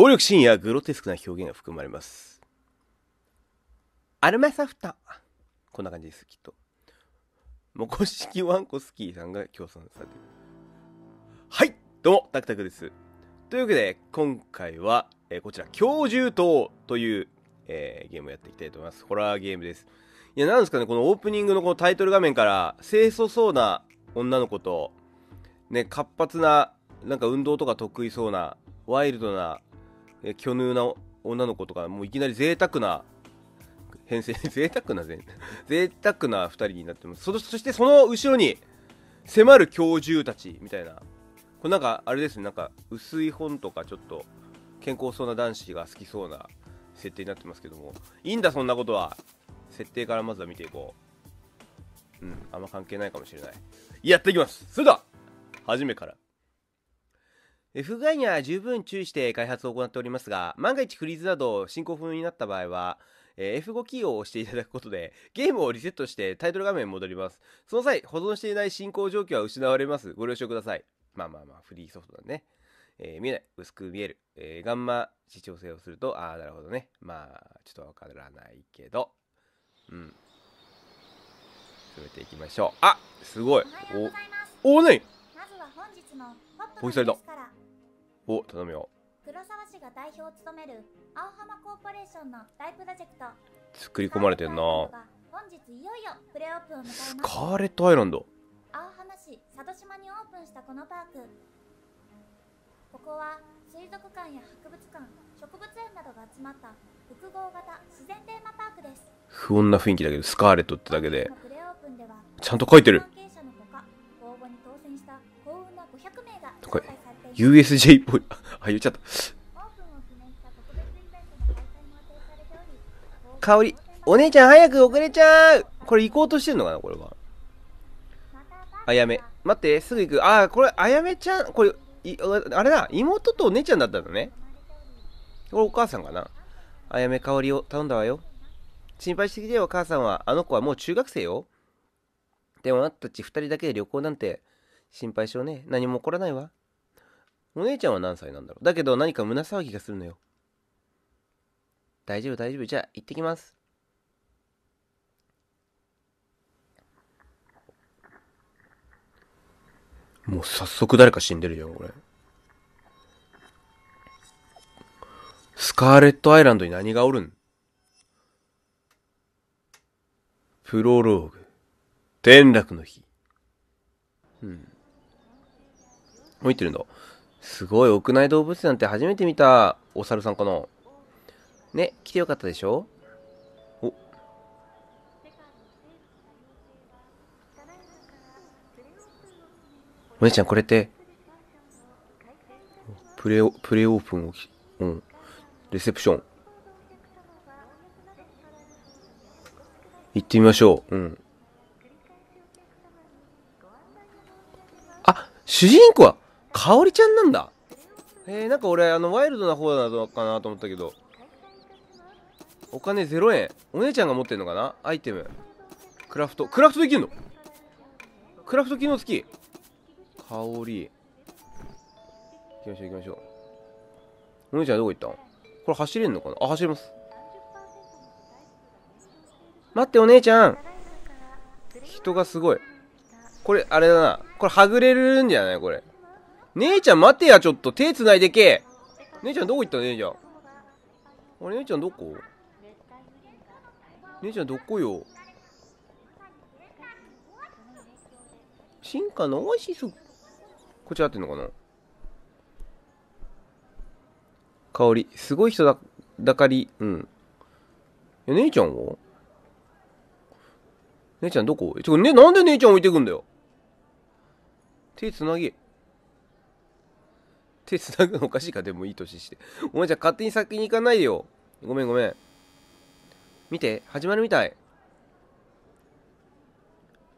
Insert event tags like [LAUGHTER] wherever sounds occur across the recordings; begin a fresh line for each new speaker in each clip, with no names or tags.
暴力シーンやグロテスクな表現が含まれます。アルマサフタ。こんな感じです、きっと。もこしきわんこスキーさんが協賛されてる。はい、どうも、タクタクです。というわけで、今回は、えー、こちら、恐獣島という、えー、ゲームをやっていきたいと思います。ホラーゲームです。いや、なんですかね、このオープニングのこのタイトル画面から、清楚そうな女の子と、ね、活発な、なんか運動とか得意そうな、ワイルドなえ巨乳な女の子とかもういきなり贅沢な編成 [LAUGHS] 贅沢なぜ贅沢な2人になってますそそしてその後ろに迫る教授たちみたいなこれなんかあれですねなんか薄い本とかちょっと健康そうな男子が好きそうな設定になってますけどもいいんだそんなことは設定からまずは見ていこううんあんま関係ないかもしれないやっていきますそれでは初めから不具合には十分注意して開発を行っておりますが、万が一フリーズなど進行不能になった場合は、え F5 キーを押していただくことで、ゲームをリセットしてタイトル画面に戻ります。その際、保存していない進行状況は失われます。ご了承ください。まあまあまあ、フリーソフトだね。えー、見えない。薄く見える。えー、ガンマ視聴性をすると、ああ、なるほどね。まあ、ちょっとわからないけど。うん。進めていきましょう。あすごい。お、おおねおポイされた。お頼むよ黒沢氏が代表を務める青浜コーポレーションの大プロジェクト作り込まれてんな本日いよいよプレオープンを迎えますスカーレットアイランド青浜市佐渡島にオープンしたこのパークここは水族館や博物館植物園などが集まった複合型自然テーマパークです不穏な雰囲気だけどスカーレットってだけでちゃんと書いてる関係者のほか応募に当選した幸運な500名が USJ っぽい。あ、言っちゃった。香り、お姉ちゃん早く遅れちゃうこれ行こうとしてんのかなこれは。あやめ。待って、すぐ行く。あ、これ、あやめちゃん、これ、いあれだ、妹とお姉ちゃんだったのね。これお母さんかな。あやめ香りを頼んだわよ。心配してきてよ、お母さんは。あの子はもう中学生よ。でもあなたたち2人だけで旅行なんて心配性ね。何も起こらないわ。お姉ちゃんは何歳なんだろうだけど何か胸騒ぎがするのよ大丈夫大丈夫じゃあ行ってきますもう早速誰か死んでるじゃんこれスカーレットアイランドに何がおるんプロローグ転落の日うん置いてるんだ。すごい、屋内動物園なんて初めて見たお猿さんかな。ね、来てよかったでしょお。お姉ちゃん、これって、プレオ、プレオープンをうん。レセプション。行ってみましょう。うん。あ、主人公はかおりちゃんなんだえー、なんか俺、あの、ワイルドな方なかなと思ったけど。お金0円。お姉ちゃんが持ってんのかなアイテム。クラフト。クラフトできるのクラフト機能付き。香り。行きましょう行きましょう。お姉ちゃんどこ行ったんこれ走れんのかなあ、走れます。待ってお姉ちゃん。人がすごい。これ、あれだな。これはぐれるんじゃないこれ。姉ちゃん待てや、ちょっと。手繋いでけ。姉ちゃんどこ行った姉ちゃん。あれ、姉ちゃんどこ姉ちゃんどこよ。進化のオアシス。こっち合ってんのかな香り。すごい人だ、だかり。うん。え、姉ちゃんは姉ちゃんどこちょ、ね、なんで姉ちゃん置いてくんだよ。手つなぎ。手繋ぐのおかしいか、でもいい年して。お前じゃ勝手に先に行かないでよ。ごめんごめん。見て、始まるみたい。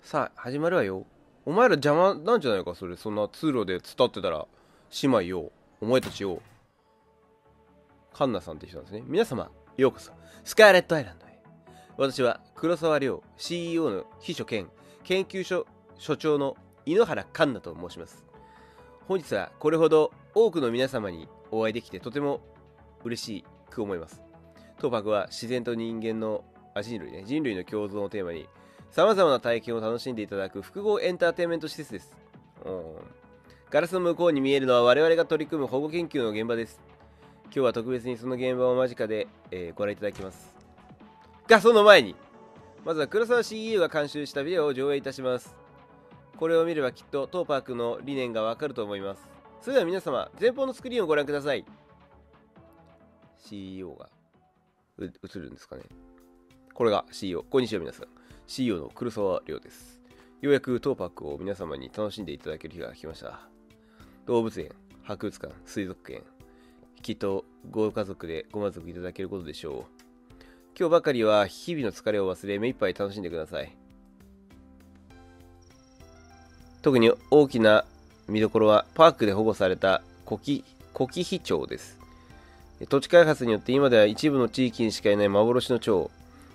さあ、始まるわよ。お前ら邪魔なんじゃないか、それ。そんな通路で伝ってたら、姉妹よ、お前たちよ。カンナさんって人なんですね。皆様、ようこそ。スカーレットアイランドへ。私は、黒沢亮、CEO の秘書兼、研究所所長の井ノ原ンナと申します。本日はこれほど多くの皆様にお会いできてとても嬉しく思います。当博は自然と人間の、あ、人類ね、人類の共存をテーマに、様々な体験を楽しんでいただく複合エンターテインメント施設です。うん。ガラスの向こうに見えるのは我々が取り組む保護研究の現場です。今日は特別にその現場を間近で、えー、ご覧いただきます。が、その前にまずは黒沢 CEO が監修したビデオを上映いたします。これを見ればきっと当パークの理念がわかると思います。それでは皆様前方のスクリーンをご覧ください CEO が映るんですかねこれが CEO こんにちは皆さん CEO の黒沢亮ですようやく当パックを皆様に楽しんでいただける日が来ました動物園博物館水族園きっとご家族でご満足いただけることでしょう今日ばかりは日々の疲れを忘れ目いっぱい楽しんでください特に大きな見どころはパークで保護されたコキコキヒチョウです土地開発によって今では一部の地域にしかいない幻の蝶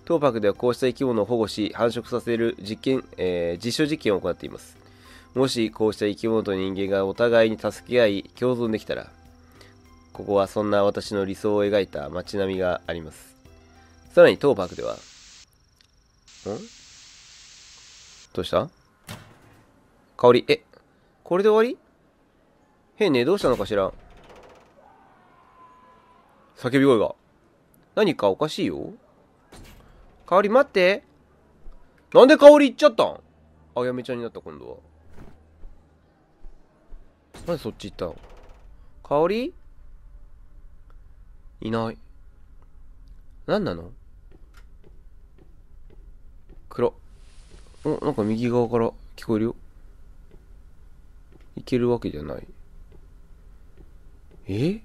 当パークではこうした生き物を保護し繁殖させる実験、えー、実証実験を行っていますもしこうした生き物と人間がお互いに助け合い共存できたらここはそんな私の理想を描いた街並みがありますさらに当パークではんどうした香りえこれで終わり変ね、どうしたのかしら叫び声が。何かおかしいよ。香り待って。なんで香り行っちゃったんあやめちゃんになった、今度は。なんでそっち行ったの香りいない。何なの黒。お、なんか右側から聞こえるよ。いけるわけじゃない。え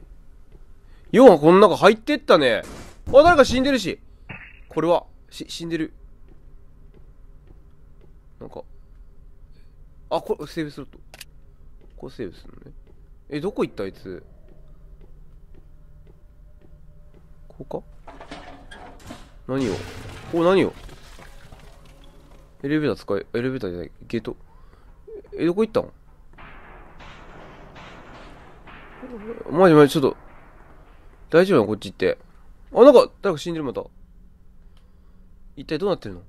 要はこの中入ってったね。あ、誰か死んでるし。これは、し、死んでる。なんか。あ、これ、セーブすると。これセーブするのね。え、どこ行ったあいつ。ここか何をお、何をエレベーター使え、エレベーターじゃない、ゲート。え、どこ行ったんマジマジ、ちょっと、大丈夫なこっち行って。あ、なんか、誰か死んでる、また。一体どうなってるの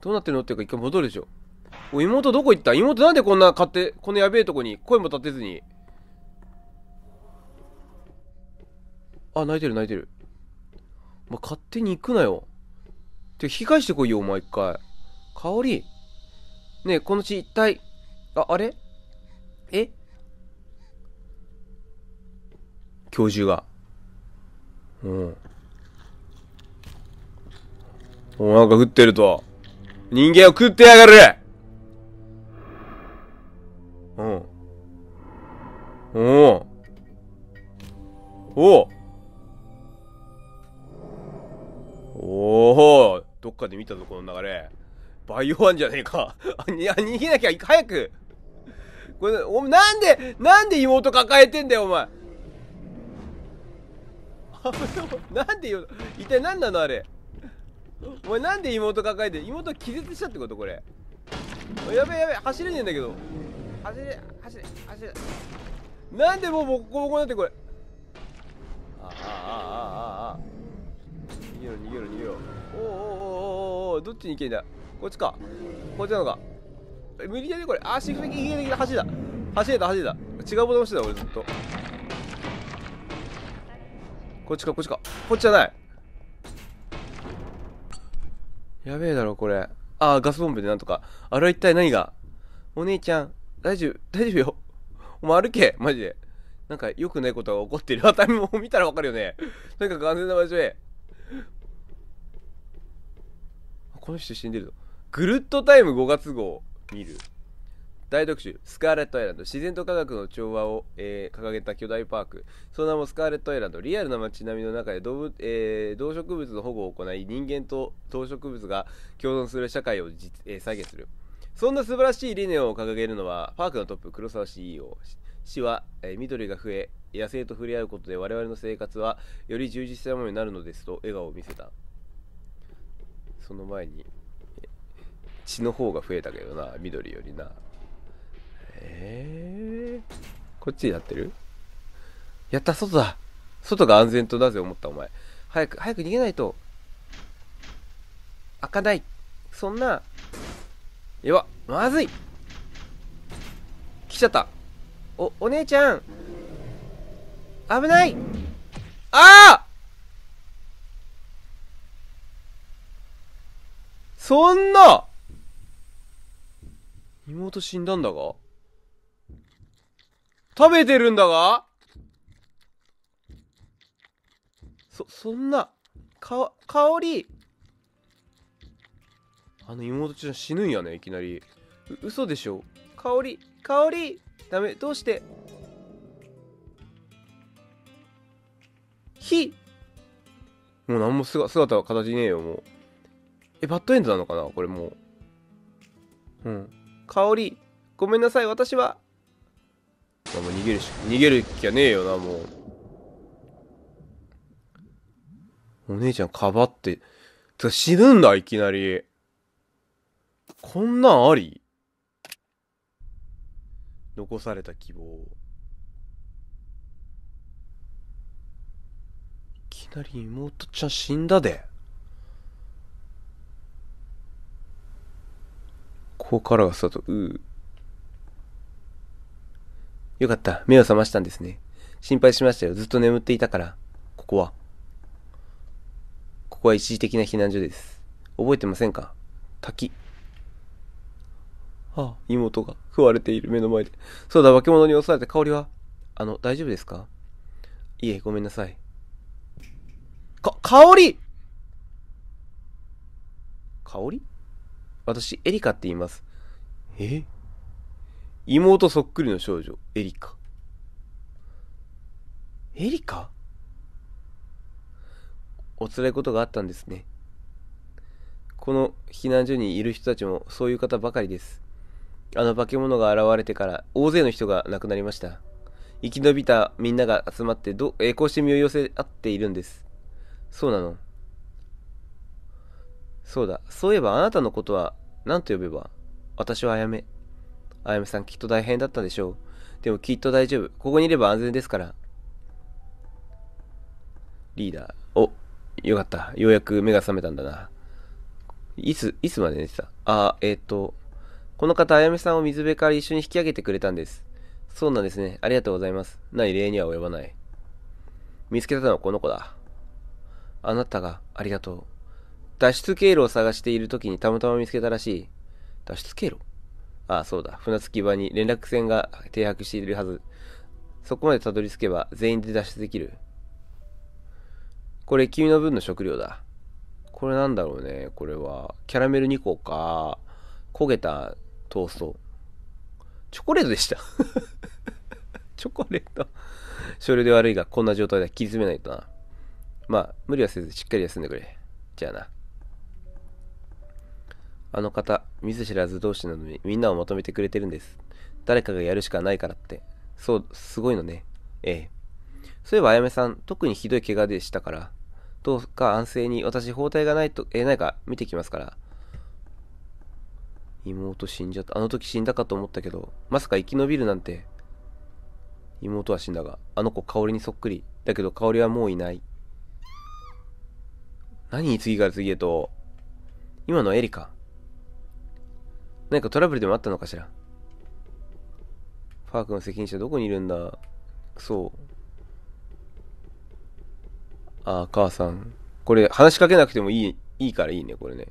どうなってるのっていうか、一回戻るでしょ。お、妹どこ行った妹なんでこんな勝手、このやべえとこに、声も立てずに。あ、泣いてる泣いてる。まあ、勝手に行くなよ。て、引き返してこいよ、お前一回。香り。ねえ、この血一体、あ、あれえ教授が。うん。お、なんか降ってると。人間を食ってやがるうん。おおおおおどっかで見たぞ、この流れ。バイオワンじゃねえか。[LAUGHS] あ、に、逃げなきゃ、早く。これ、お、なんで、なんで妹抱えてんだよ、お前。なんでよ一体何なのあれお前なんで妹抱えて妹気絶したってことこれやべやべ走れねえんだけど走れ走れ走れなんでもうボコボコになってこれああああああ逃げろ逃げろ逃げろおおおおおおどっちに行けんだこっちかこっちなのか無理やりこれあーシフト的逃げてきた走れた走れた走れた違うボタン押してた俺ずっとこっちかこっちかこっちじゃないやべえだろこれああガスボンベでなんとかあれは一体何がお姉ちゃん大丈夫大丈夫よお前歩けマジでなんか良くないことが起こってる私も見たらわかるよねとにかく全な場所へこの人死んでるぞグルッとタイム5月号見る大特集、スカーレットアイランド、自然と科学の調和を、えー、掲げた巨大パーク、その名もスカーレットアイランド、リアルな街並みの中で動物、えー、動植物の保護を行い、人間と動植物が共存する社会を実、えー、再現する。そんな素晴らしい理念を掲げるのは、パークのトップ、黒沢 CEO。市は、えー、緑が増え、野生と触れ合うことで我々の生活はより充実したものになるのですと笑顔を見せた。その前に、血の方が増えたけどな、緑よりな。えこっちやってるやった外だ外が安全となぜ思ったお前早く早く逃げないと開かないそんなやばまずい来ちゃったおお姉ちゃん危ないああそんな妹死んだんだが食べてるんだがそ、そんな、か、香り。あの妹ちゃん死ぬんやね、いきなり。う、嘘でしょ。香り、香り。ダメ、どうして火もう何も姿は形ねえよ、もう。え、バッドエンドなのかなこれもう。うん。香り。ごめんなさい、私はまあ、もう逃げるし逃げるきゃねえよなもうお姉ちゃんかばって死ぬんだいきなりこんなんあり残された希望いきなり妹ちゃん死んだでここからがスタートうーよかった。目を覚ましたんですね。心配しましたよ。ずっと眠っていたから。ここは。ここは一時的な避難所です。覚えてませんか滝。ああ、妹が食われている目の前で。そうだ、化け物に襲われた香りは。あの、大丈夫ですかいえ、ごめんなさい。か、香り香り私、エリカって言います。え妹そっくりの少女、エリカ。エリカお辛いことがあったんですね。この避難所にいる人たちもそういう方ばかりです。あの化け物が現れてから大勢の人が亡くなりました。生き延びたみんなが集まってど、えこうして身を寄せ合っているんです。そうなのそうだ、そういえばあなたのことは何と呼べば私はあやめ。あやめさんきっと大変だったでしょう。でもきっと大丈夫。ここにいれば安全ですから。リーダー。お、よかった。ようやく目が覚めたんだな。いつ、いつまで寝てたあ、えっ、ー、と、この方、あやめさんを水辺から一緒に引き上げてくれたんです。そうなんですね。ありがとうございます。ない礼には及ばない。見つけたのはこの子だ。あなたが、ありがとう。脱出経路を探している時にたまたま見つけたらしい。脱出経路ああ、そうだ。船着き場に連絡船が停泊しているはず。そこまでたどり着けば全員で脱出できる。これ、君の分の食料だ。これなんだろうね。これは。キャラメル2個か。焦げたトースト。チョコレートでした [LAUGHS] チョコレートそれで悪いが、こんな状態では切り詰めないとな。まあ、無理はせずしっかり休んでくれ。じゃあな。あの方、見ず知らず同士なのにみんなをまとめてくれてるんです。誰かがやるしかないからって。そう、すごいのね。ええ。そういえば、あやめさん、特にひどい怪我でしたから、どうか安静に私、包帯がないと、えないか見てきますから。妹死んじゃった。あの時死んだかと思ったけど、まさか生き延びるなんて。妹は死んだが、あの子香りにそっくり。だけど香りはもういない。何次から次へと。今のエリカ。何かトラブルでもあったのかしらパークの責任者どこにいるんだクソああ母さんこれ話しかけなくてもいいいいからいいねこれね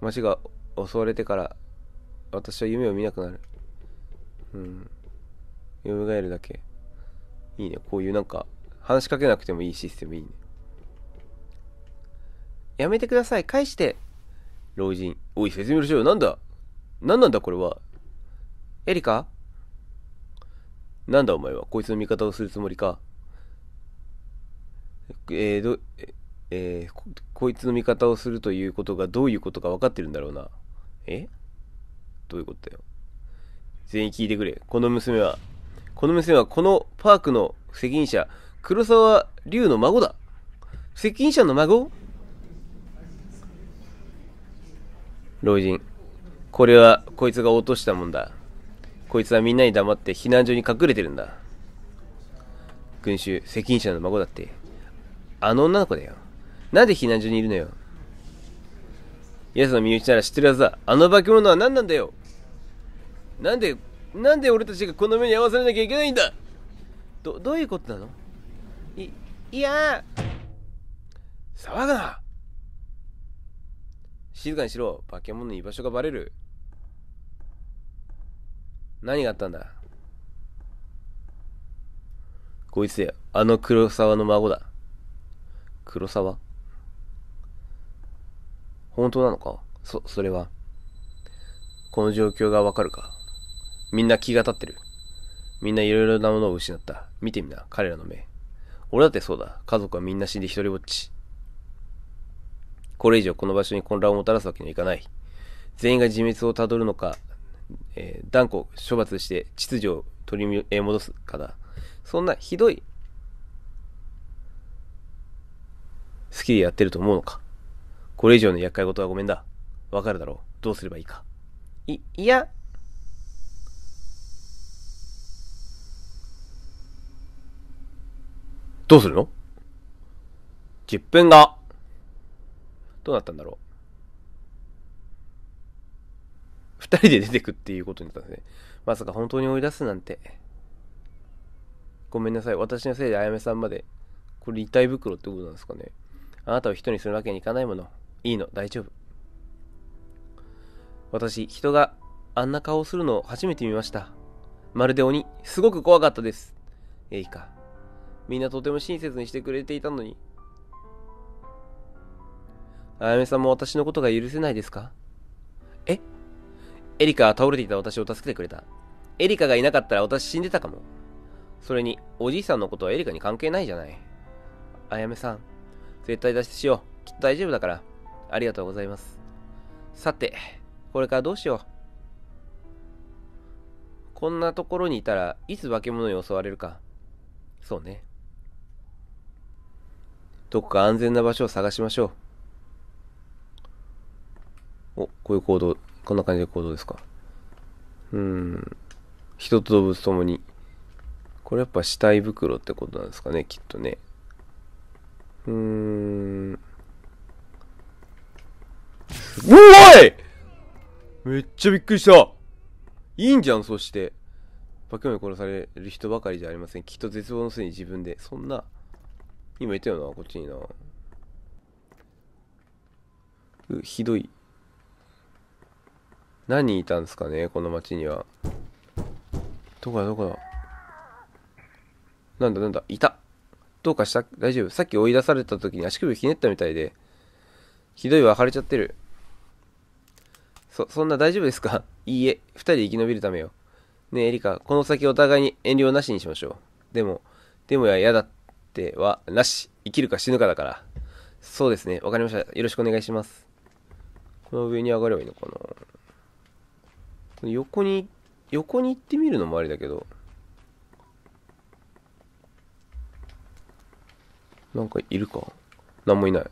街が襲われてから私は夢を見なくなるうん蘇るだけいいねこういうなんか話しかけなくてもいいシステムいいねやめてください返して老人おい説明しろよなんだ何なんだこれはエリカなんだお前はこいつの味方をするつもりかえー、どえー、こいつの味方をするということがどういうことか分かってるんだろうなえどういうことだよ全員聞いてくれこの娘はこの娘はこのパークの責任者黒沢龍の孫だ責任者の孫老人これはこいつが落としたもんだこいつはみんなに黙って避難所に隠れてるんだ群衆責任者の孫だってあの女の子だよなんで避難所にいるのよ奴の身内なら知ってるはずだあの化け物は何なんだよなんでなんで俺たちがこの目に合わされなきゃいけないんだどどういうことなのいいや騒ぐな静かにしろ化け物の居場所がバレる何があったんだこいつや、あの黒沢の孫だ。黒沢本当なのかそ、それは。この状況がわかるかみんな気が立ってる。みんないろいろなものを失った。見てみな、彼らの目。俺だってそうだ。家族はみんな死んで一人ぼっち。これ以上この場所に混乱をもたらすわけにはいかない。全員が自滅をたどるのか、えー、断固処罰して秩序を取り戻すかだそんなひどい好きでやってると思うのかこれ以上の厄介事はごめんだわかるだろうどうすればいいかいいやどうするの ?10 分がどうなったんだろう人で出てくっていうことになったんですね。まさか本当に追い出すなんて。ごめんなさい。私のせいであやめさんまで。これ立体袋ってことなんですかね。あなたを人にするわけにいかないもの。いいの、大丈夫。私、人があんな顔をするのを初めて見ました。まるで鬼。すごく怖かったです。えいか。みんなとても親切にしてくれていたのに。あやめさんも私のことが許せないですかエリカは倒れていた私を助けてくれた。エリカがいなかったら私死んでたかも。それに、おじいさんのことはエリカに関係ないじゃない。あやめさん、絶対脱出しよう。きっと大丈夫だから。ありがとうございます。さて、これからどうしよう。こんなところにいたらいつ化け物に襲われるか。そうね。どこか安全な場所を探しましょう。お、こういう行動こんな感じの行動ですか。うん。人と動物ともに。これやっぱ死体袋ってことなんですかね、きっとね。うーん。うおいめっちゃびっくりしたいいんじゃん、そして。化け物に殺される人ばかりじゃありません。きっと絶望のせいに自分で。そんな。今言ったよな、こっちにな。う、ひどい。何人いたんですかねこの町にはどこだどこだなんだなんだいたどうかした大丈夫さっき追い出された時に足首ひねったみたいでひどいわ腫れちゃってるそそんな大丈夫ですかいいえ2人で生き延びるためよねえエリカこの先お互いに遠慮なしにしましょうでもでもや嫌だってはなし生きるか死ぬかだからそうですねわかりましたよろしくお願いしますこの上に上がればいいのかな横に横に行ってみるのもありだけどなんかいるか何もいない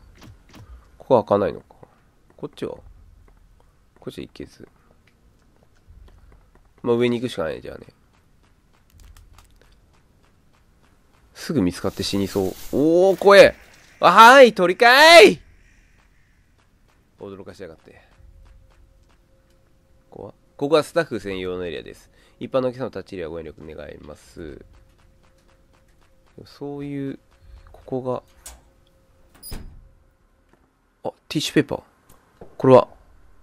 ここ開かないのかこっちはこっちは行けずまあ上に行くしかないじゃあねすぐ見つかって死にそうおお怖えはーいり替い驚かしやがってここはスタッフ専用のエリアです。一般のお客様立ち入りはご遠慮願います。そういう、ここが、あ、ティッシュペーパー。これは、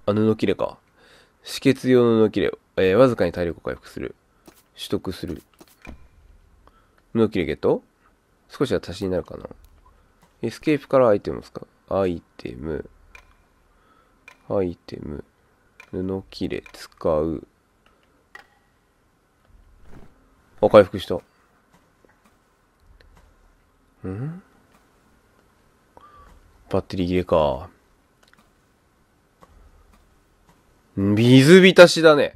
あ、布切れか。止血用の布切れ、えー、わずかに体力を回復する。取得する。布切れゲット少しは足しになるかな。エスケープからアイテムを使う。アイテム。アイテム。布切れ使う。あ、回復した。んバッテリー切れか。水浸しだね。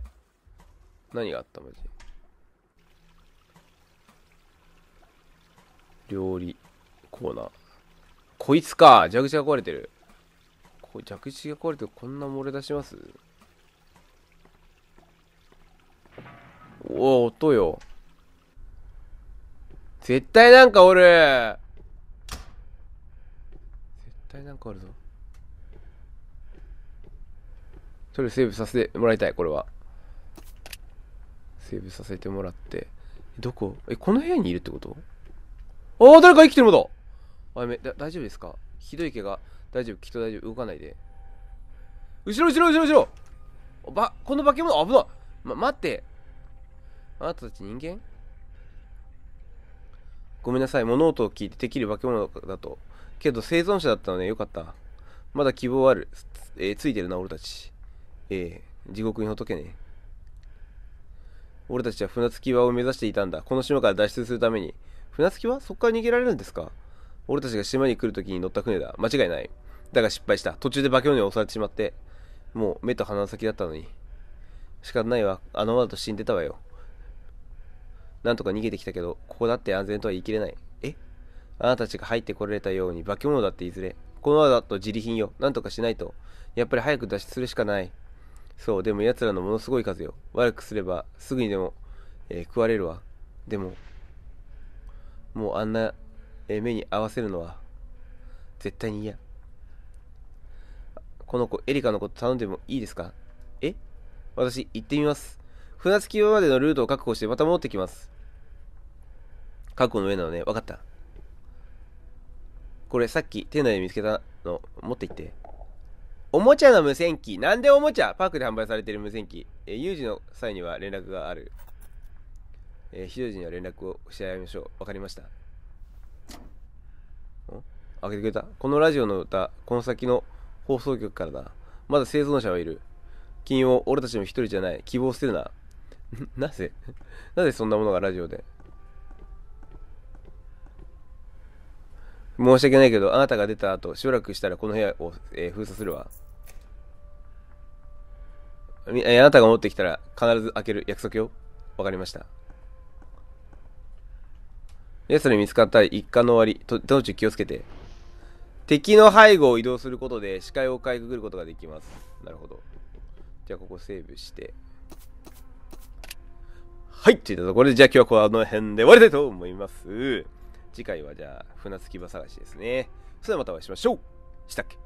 何があったマジ料理コーナー。こいつか。蛇口が壊れてる。こ蛇口が壊れてこんな漏れ出しますお、お、音よ。絶対なんかおる絶対なんかおるぞ。とりあえずセーブさせてもらいたい、これは。セーブさせてもらって。どこえ、この部屋にいるってことああ、誰か生きてるもだあ、め、だ、大丈夫ですかひどい怪我。大丈夫、きっと大丈夫。動かないで。後ろ、後ろ、後ろ、後ろば、この化け物、危ないま、待って。あなたたち人間ごめんなさい、物音を聞いてできる化け物だと。けど生存者だったのね、よかった。まだ希望ある。えー、ついてるな、俺たち。えー、地獄にほとけね。俺たちは船着き場を目指していたんだ。この島から脱出するために。船着き場そこから逃げられるんですか俺たちが島に来るときに乗った船だ。間違いない。だが失敗した。途中で化け物に襲われてしまって。もう目と鼻の先だったのに。仕方ないわ。あのまだと死んでたわよ。なんとか逃げてきたけど、ここだって安全とは言い切れない。えあなたたちが入ってこられたように化け物だっていずれ。このままだと自利品よ。なんとかしないと。やっぱり早く脱出するしかない。そう、でも奴らのものすごい数よ。悪くすればすぐにでも、えー、食われるわ。でも、もうあんな、えー、目に合わせるのは、絶対に嫌。この子、エリカのこと頼んでもいいですかえ私、行ってみます。船着き場までのルートを確保してまた戻ってきます。覚悟の上なのね分かったこれさっき店内で見つけたの持って行っておもちゃの無線機なんでおもちゃパークで販売されている無線機、え有事の際には連絡がある、え非常時には連絡をし合いましょう分かりました開けてくれたこのラジオの歌この先の放送局からだまだ生存者はいる金曜俺たちも一人じゃない希望し捨てるな [LAUGHS] なぜ [LAUGHS] なぜそんなものがラジオで申し訳ないけど、あなたが出た後、しばらくしたらこの部屋を、えー、封鎖するわ。えあなたが持ってきたら必ず開ける約束よ。わかりました。奴らに見つかった一家の終わり、と、時気をつけて。敵の背後を移動することで視界をかいくぐることができます。なるほど。じゃあここセーブして。はいといったところで、じゃあ今日はこの辺で終わりたいと思います。次回はじゃあ、船着き場探しですね。それではまたお会いしましょうしたっけ